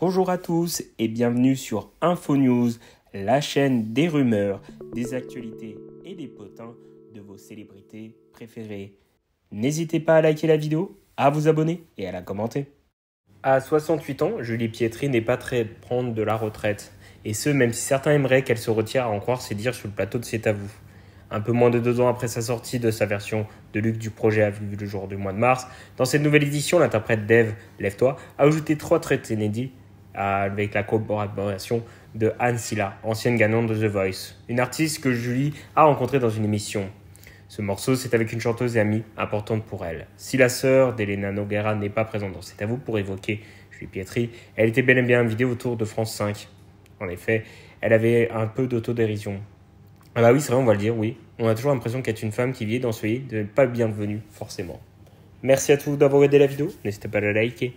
Bonjour à tous et bienvenue sur InfoNews, la chaîne des rumeurs, des actualités et des potins de vos célébrités préférées. N'hésitez pas à liker la vidéo, à vous abonner et à la commenter. À 68 ans, Julie Pietri n'est pas très prendre de la retraite, et ce même si certains aimeraient qu'elle se retire à en croire ses dires sur le plateau de C'est à vous. Un peu moins de deux ans après sa sortie de sa version de Luc du projet à vu le jour du mois de mars, dans cette nouvelle édition, l'interprète Dave Lève-toi a ajouté trois traits inédits avec la collaboration de Anne Silla, ancienne gagnante de The Voice, une artiste que Julie a rencontrée dans une émission. Ce morceau, c'est avec une chanteuse et amie importante pour elle. Si la sœur d'Elena Noguera n'est pas présente dans à vous pour évoquer je suis Pietri, elle était bel et bien invitée autour de France 5. En effet, elle avait un peu d'autodérision. Ah bah oui, c'est vrai, on va le dire, oui. On a toujours l'impression qu'être une femme qui vit dans ce pays n'est pas bienvenue, forcément. Merci à tous d'avoir regardé la vidéo, n'hésitez pas à la liker.